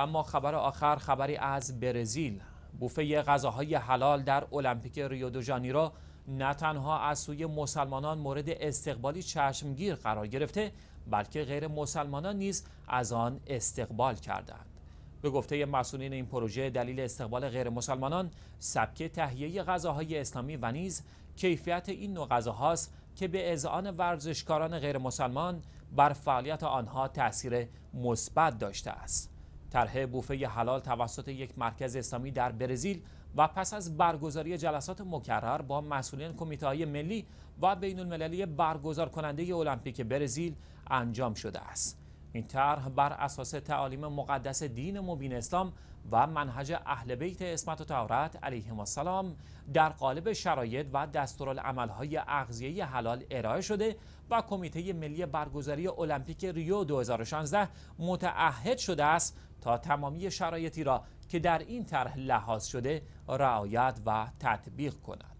اما خبر آخر خبری از برزیل بوفه غذاهای حلال در المپیک ریو دو ژانیرو نه تنها از سوی مسلمانان مورد استقبالی چشمگیر قرار گرفته بلکه غیر مسلمانان نیز از آن استقبال کردند به گفته مسئولین این پروژه دلیل استقبال غیر مسلمانان سبک تهیه غذاهای اسلامی و نیز کیفیت این نوع غذاهاست که به اذعان ورزشکاران غیر مسلمان بر فعالیت آنها تاثیر مثبت داشته است طرح بوفه حلال توسط یک مرکز اسلامی در برزیل و پس از برگزاری جلسات مکرر با مسئولین کمیته ملی و بین المللی برگزار کننده المپیک برزیل انجام شده است. این طرح بر اساس تعالیم مقدس دین مبین اسلام و منهج اهل بیت اسمت و تورات علیهم السلام در قالب شرایط و دستورالعمل‌های اغذیه حلال ارائه شده و کمیته ملی برگزاری المپیک ریو 2016 متعهد شده است تا تمامی شرایطی را که در این طرح لحاظ شده رعایت و تطبیق کند